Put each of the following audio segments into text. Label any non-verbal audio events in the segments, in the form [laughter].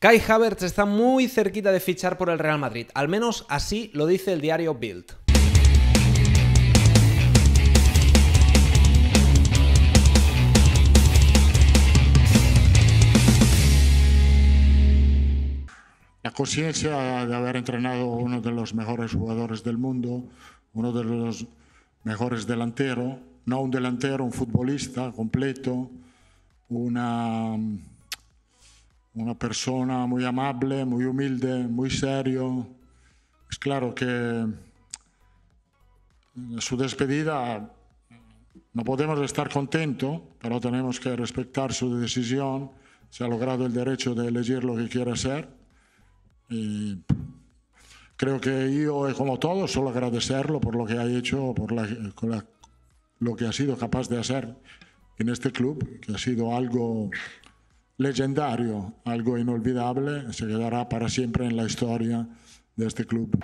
Kai Havertz está muy cerquita de fichar por el Real Madrid, al menos así lo dice el diario Bild. La conciencia de haber entrenado a uno de los mejores jugadores del mundo, uno de los mejores delanteros, no un delantero, un futbolista completo, una una persona muy amable, muy humilde, muy serio. Es claro que eh, en su despedida no podemos estar contentos, pero tenemos que respetar su decisión. Se ha logrado el derecho de elegir lo que quiere hacer. Y creo que yo, eh, como todos, solo agradecerlo por lo que ha hecho, por lo que ha sido capaz de hacer en este club, que ha sido algo legendario, algo inolvidable, se quedará para siempre en la historia de este club.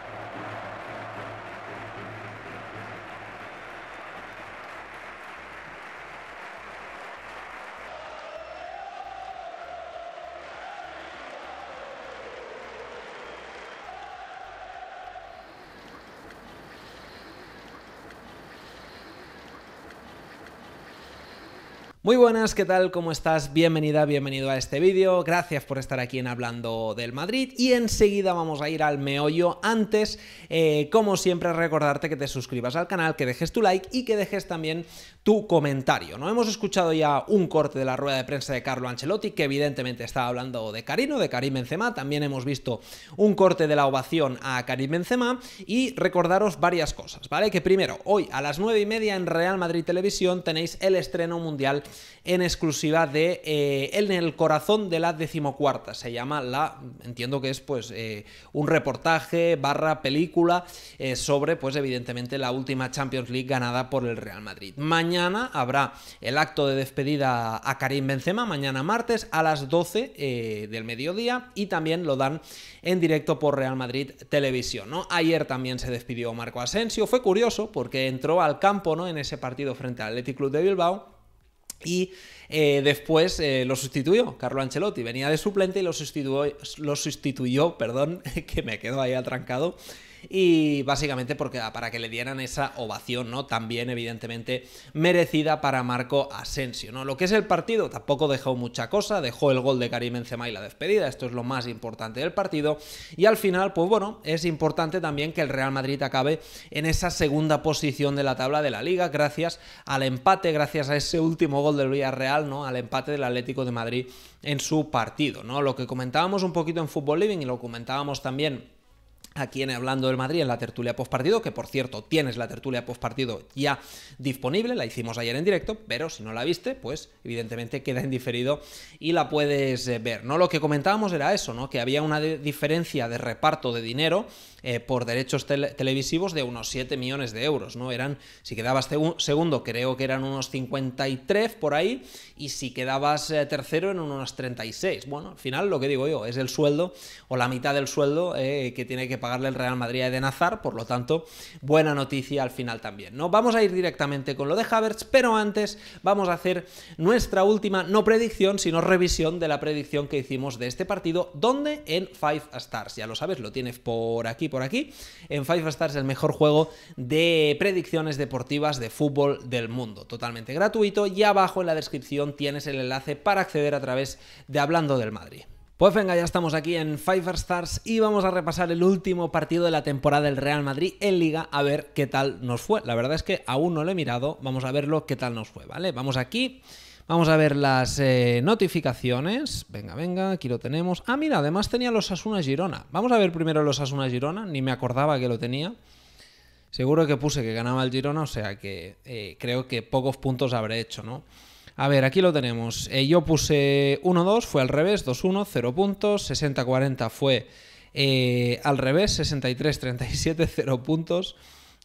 Muy buenas, ¿qué tal? ¿Cómo estás? Bienvenida, bienvenido a este vídeo. Gracias por estar aquí en Hablando del Madrid. Y enseguida vamos a ir al meollo. Antes, eh, como siempre, recordarte que te suscribas al canal, que dejes tu like y que dejes también tu comentario. ¿no? Hemos escuchado ya un corte de la rueda de prensa de Carlo Ancelotti, que evidentemente estaba hablando de Carino, de Karim Benzema. También hemos visto un corte de la ovación a Karim Benzema. Y recordaros varias cosas, ¿vale? Que primero, hoy a las 9 y media en Real Madrid Televisión tenéis el estreno mundial en exclusiva de eh, En el corazón de la decimocuarta. Se llama la, entiendo que es pues eh, un reportaje barra película eh, sobre pues evidentemente la última Champions League ganada por el Real Madrid. Mañana habrá el acto de despedida a Karim Benzema, mañana martes a las 12 del mediodía y también lo dan en directo por Real Madrid Televisión. ¿no? Ayer también se despidió Marco Asensio, fue curioso porque entró al campo ¿no? en ese partido frente al Athletic Club de Bilbao y eh, después eh, lo sustituyó Carlo Ancelotti, venía de suplente y lo sustituyó, lo sustituyó perdón, [laughs] que me quedo ahí atrancado, y básicamente porque, ah, para que le dieran esa ovación, ¿no? También, evidentemente, merecida para Marco Asensio, ¿no? Lo que es el partido tampoco dejó mucha cosa, dejó el gol de Karim Benzema y la despedida, esto es lo más importante del partido, y al final, pues bueno, es importante también que el Real Madrid acabe en esa segunda posición de la tabla de la Liga, gracias al empate, gracias a ese último gol del Villarreal, ¿no? Al empate del Atlético de Madrid en su partido, ¿no? Lo que comentábamos un poquito en Football Living y lo comentábamos también aquí en Hablando del Madrid, en la tertulia postpartido, que por cierto, tienes la tertulia postpartido ya disponible, la hicimos ayer en directo, pero si no la viste, pues evidentemente queda en diferido y la puedes eh, ver, ¿no? Lo que comentábamos era eso, ¿no? Que había una diferencia de reparto de dinero eh, por derechos televisivos de unos 7 millones de euros, ¿no? Eran, si quedabas segundo, creo que eran unos 53 por ahí, y si quedabas eh, tercero, en unos 36. Bueno, al final lo que digo yo, es el sueldo o la mitad del sueldo eh, que tiene que pagarle el Real Madrid a Eden Hazard, por lo tanto, buena noticia al final también, ¿no? Vamos a ir directamente con lo de Havertz, pero antes vamos a hacer nuestra última, no predicción, sino revisión de la predicción que hicimos de este partido, donde en Five Stars, ya lo sabes, lo tienes por aquí, por aquí, en Five Stars, el mejor juego de predicciones deportivas de fútbol del mundo. Totalmente gratuito y abajo en la descripción tienes el enlace para acceder a través de Hablando del Madrid. Pues venga, ya estamos aquí en Five Stars y vamos a repasar el último partido de la temporada del Real Madrid en Liga a ver qué tal nos fue. La verdad es que aún no lo he mirado, vamos a verlo qué tal nos fue, ¿vale? Vamos aquí Vamos a ver las eh, notificaciones. Venga, venga, aquí lo tenemos. Ah, mira, además tenía los Asuna Girona. Vamos a ver primero los Asuna Girona, ni me acordaba que lo tenía. Seguro que puse que ganaba el Girona, o sea que eh, creo que pocos puntos habré hecho, ¿no? A ver, aquí lo tenemos. Eh, yo puse 1-2, fue al revés, 2-1, 0 puntos. 60-40 fue al revés, 63-37, 0 puntos.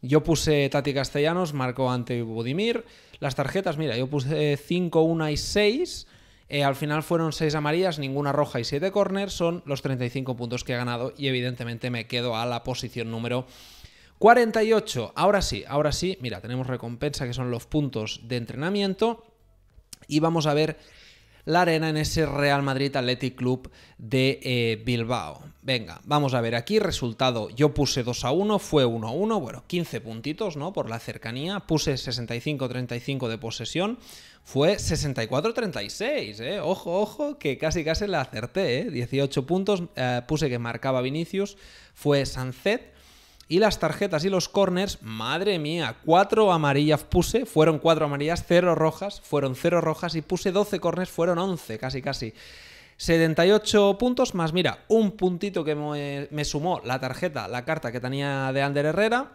Yo puse Tati Castellanos, marcó ante Budimir. Las tarjetas, mira, yo puse 5, 1 y 6. Eh, al final fueron 6 amarillas, ninguna roja y 7 corners. Son los 35 puntos que he ganado y evidentemente me quedo a la posición número 48. Ahora sí, ahora sí, mira, tenemos recompensa que son los puntos de entrenamiento. Y vamos a ver la arena en ese Real Madrid Athletic Club de eh, Bilbao. Venga, vamos a ver aquí resultado. Yo puse 2 a 1, fue 1 a 1, bueno, 15 puntitos, ¿no? Por la cercanía. Puse 65-35 de posesión, fue 64-36, ¿eh? Ojo, ojo, que casi casi la acerté, ¿eh? 18 puntos, eh, puse que marcaba Vinicius, fue Sancet. Y las tarjetas y los corners, madre mía, cuatro amarillas puse, fueron cuatro amarillas, cero rojas, fueron cero rojas y puse 12 corners, fueron 11, casi casi. 78 puntos más, mira, un puntito que me, sumó la tarjeta, la carta que tenía de Ander Herrera,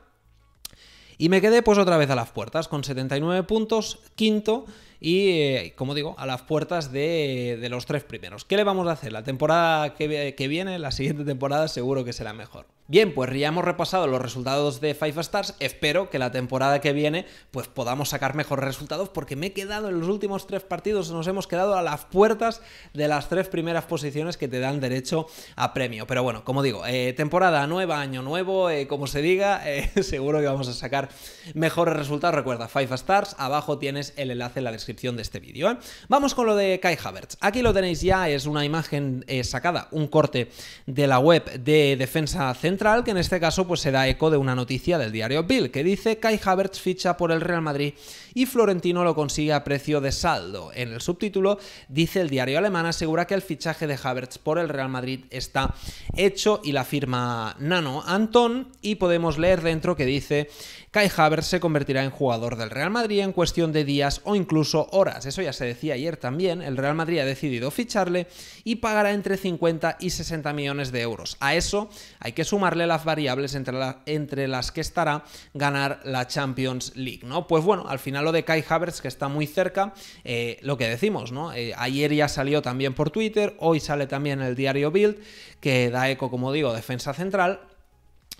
y me quedé pues otra vez a las puertas, con 79 puntos, quinto y, eh, como digo, a las puertas de, los tres primeros. ¿Qué le vamos a hacer? La temporada que viene, la siguiente temporada, seguro que será mejor. Bien, pues ya hemos repasado los resultados de Fifa Stars. Espero que la temporada que viene pues podamos sacar mejores resultados porque me he quedado en los últimos tres partidos, nos hemos quedado a las puertas de las tres primeras posiciones que te dan derecho a premio. Pero bueno, como digo, eh, temporada nueva, año nuevo, eh, como se diga, eh, [laughs] seguro que vamos a sacar mejores resultados. Recuerda, Fifa Stars, abajo tienes el enlace en la descripción de este vídeo. Vamos con lo de Kai Havertz. Aquí lo tenéis ya, es una imagen sacada, un corte de la web de Defensa Central que en este caso pues, se da eco de una noticia del diario Bill, que dice Kai Havertz ficha por el Real Madrid y Florentino lo consigue a precio de saldo. En el subtítulo dice el diario alemán asegura que el fichaje de Havertz por el Real Madrid está hecho y la firma Nano Antón y podemos leer dentro que dice Kai Havertz se convertirá en jugador del Real Madrid en cuestión de días o incluso horas. Eso ya se decía ayer también. El Real Madrid ha decidido ficharle y pagará entre 50 y 60 millones de euros. A eso hay que sumar las variables entre, entre las que estará ganar la Champions League, ¿no? Pues bueno, al final lo de Kai Havertz, que está muy cerca, eh, lo que decimos, ¿no? Eh, ayer ya salió también por Twitter, hoy sale también el diario Build que da eco, como digo, defensa central,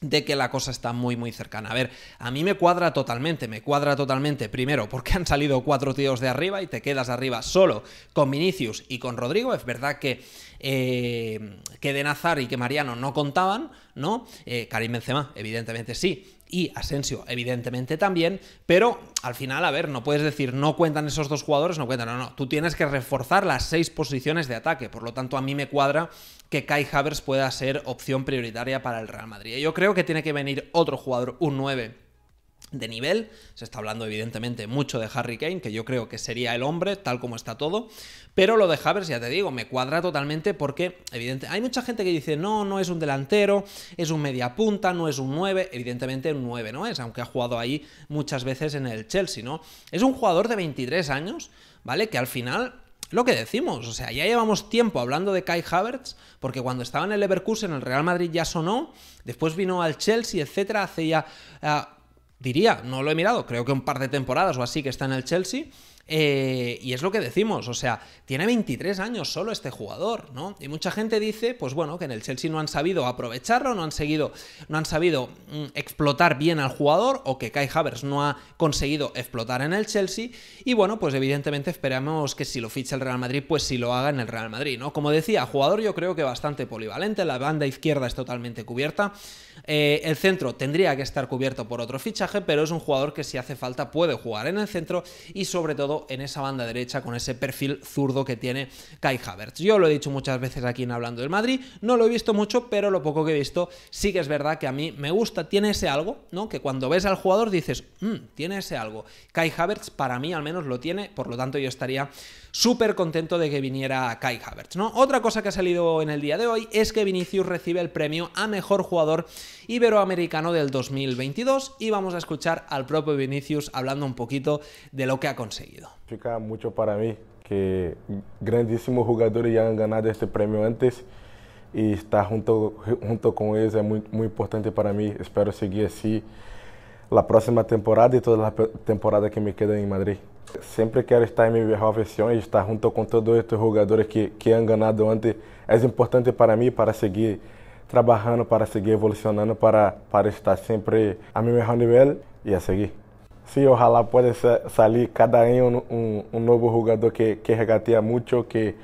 de que la cosa está muy muy cercana. A ver, a mí me cuadra totalmente, me cuadra totalmente, primero, porque han salido cuatro tíos de arriba y te quedas arriba solo con Vinicius y con Rodrigo. Es verdad que, eh, que De Nazar y que Mariano no contaban, ¿no? Eh, Karim Benzema, evidentemente sí, y Asensio, evidentemente también, pero al final, a ver, no puedes decir no cuentan esos dos jugadores, no cuentan, no, no, tú tienes que reforzar las seis posiciones de ataque, por lo tanto a mí me cuadra que Kai Havers pueda ser opción prioritaria para el Real Madrid. Yo creo que tiene que venir otro jugador, un 9 de nivel. Se está hablando evidentemente mucho de Harry Kane, que yo creo que sería el hombre, tal como está todo. Pero lo de Havers, ya te digo, me cuadra totalmente porque evidentemente hay mucha gente que dice, no, no es un delantero, es un mediapunta, no es un 9. Evidentemente un 9 no es, aunque ha jugado ahí muchas veces en el Chelsea, ¿no? Es un jugador de 23 años, ¿vale? Que al final lo que decimos, o sea, ya llevamos tiempo hablando de Kai Havertz, porque cuando estaba en el Leverkusen, el Real Madrid ya sonó, después vino al Chelsea, etcétera, hace ya ah, diría, no lo he mirado, creo que un par de temporadas o así que está en el Chelsea. Eh, y es lo que decimos, o sea, tiene 23 años solo este jugador, ¿no? Y mucha gente dice, pues bueno, que en el Chelsea no han sabido aprovecharlo, no han, seguido, no han sabido mm, explotar bien al jugador o que Kai Havers no ha conseguido explotar en el Chelsea. Y bueno, pues evidentemente esperamos que si lo ficha el Real Madrid, pues si lo haga en el Real Madrid, ¿no? Como decía, jugador yo creo que bastante polivalente, la banda izquierda es totalmente cubierta, eh, el centro tendría que estar cubierto por otro fichaje, pero es un jugador que si hace falta puede jugar en el centro y sobre todo en esa banda derecha con ese perfil zurdo que tiene Kai Havertz. Yo lo he dicho muchas veces aquí en Hablando del Madrid, no lo he visto mucho, pero lo poco que he visto sí que es verdad que a mí me gusta, tiene ese algo, ¿no? Que cuando ves al jugador dices, mm, tiene ese algo. Kai Havertz para mí al menos lo tiene, por lo tanto yo estaría súper contento de que viniera Kai Havertz, ¿no? Otra cosa que ha salido en el día de hoy es que Vinicius recibe el premio a mejor jugador iberoamericano del 2022 y vamos a escuchar al propio Vinicius hablando un poquito de lo que ha conseguido. partido. Fica muito para mim que grandíssimos jogadores já ganharam este premio antes e estar junto, junto com eles é muito muito importante para mim. Espero seguir assim na próxima temporada e toda a temporada que me queda em Madrid. Sempre quero estar em minha vieja versión estar junto com todos estes jogadores que, que han ganado antes. é importante para mim para seguir trabalhando para seguir evolucionando, para, para estar sempre a meu melhor nível e a seguir. Sí, ojalá pueda salir cada año un, un, un nuevo jugador que, que, regatea mucho, que,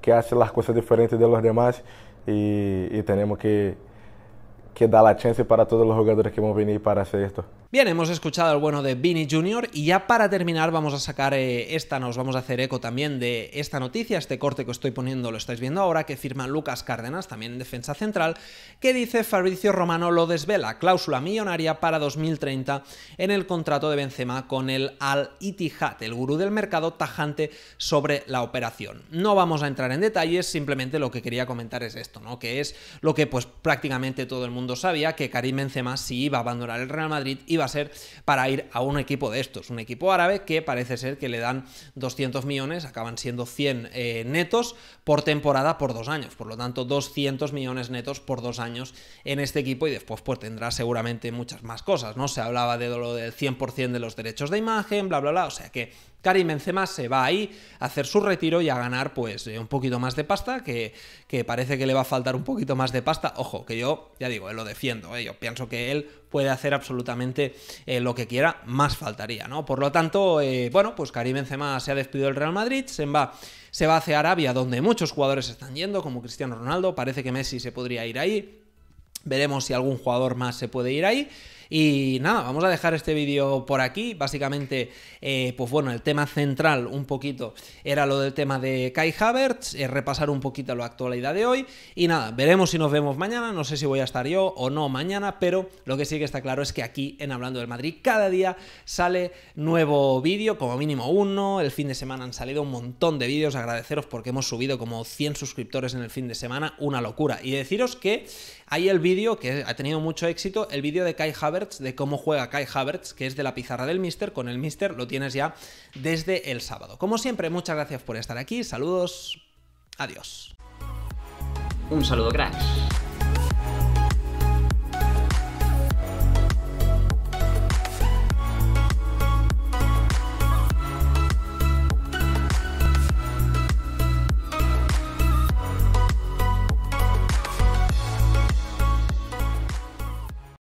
que hace las cosas diferentes de los demás y, y tenemos que, que dar la chance para todos los jugadores que van a venir para hacer esto. Bien, hemos escuchado el bueno de Vini Junior y ya para terminar vamos a sacar eh, esta, nos vamos a hacer eco también de esta noticia, este corte que estoy poniendo lo estáis viendo ahora, que firma Lucas Cárdenas, también en defensa central, que dice Fabricio Romano lo desvela, cláusula millonaria para 2030 en el contrato de Benzema con el Al Ittihad, el gurú del mercado tajante sobre la operación. No vamos a entrar en detalles, simplemente lo que quería comentar es esto, ¿no? Que es lo que pues prácticamente todo el mundo sabía, que Karim Benzema si iba a abandonar el Real Madrid iba va a ser para ir a un equipo de estos, un equipo árabe que parece ser que le dan 200 millones, acaban siendo 100 eh, netos por temporada por dos años, por lo tanto 200 millones netos por dos años en este equipo y después pues tendrá seguramente muchas más cosas, ¿no? Se hablaba de lo del 100% de los derechos de imagen, bla, bla, bla, o sea que Karim Benzema se va ahí a hacer su retiro y a ganar pues eh, un poquito más de pasta, que, que parece que le va a faltar un poquito más de pasta. Ojo, que yo ya digo, eh, lo defiendo, yo pienso que él puede hacer absolutamente eh, lo que quiera, más faltaría, ¿no? Por lo tanto, eh, bueno, pues Karim Benzema se ha despedido del Real Madrid, se va, se va hacia Arabia, donde muchos jugadores están yendo, como Cristiano Ronaldo, parece que Messi se podría ir ahí, veremos si algún jugador más se puede ir ahí. Y nada, vamos a dejar este vídeo por aquí. Básicamente, eh, pues bueno, el tema central un poquito era lo del tema de Kai Havertz, eh, repasar un poquito la actualidad de hoy. Y nada, veremos si nos vemos mañana. No sé si voy a estar yo o no mañana, pero lo que sí que está claro es que aquí en Hablando del Madrid cada día sale nuevo vídeo, como mínimo uno. El fin de semana han salido un montón de vídeos. Agradeceros porque hemos subido como 100 suscriptores en el fin de semana. Una locura. Y deciros que hay el vídeo que ha tenido mucho éxito, el vídeo de Kai Havertz de cómo juega Kai Havertz, que es de la pizarra del Mister, con el Mister lo tienes ya desde el sábado. Como siempre, muchas gracias por estar aquí, saludos, adiós. Un saludo, cracks.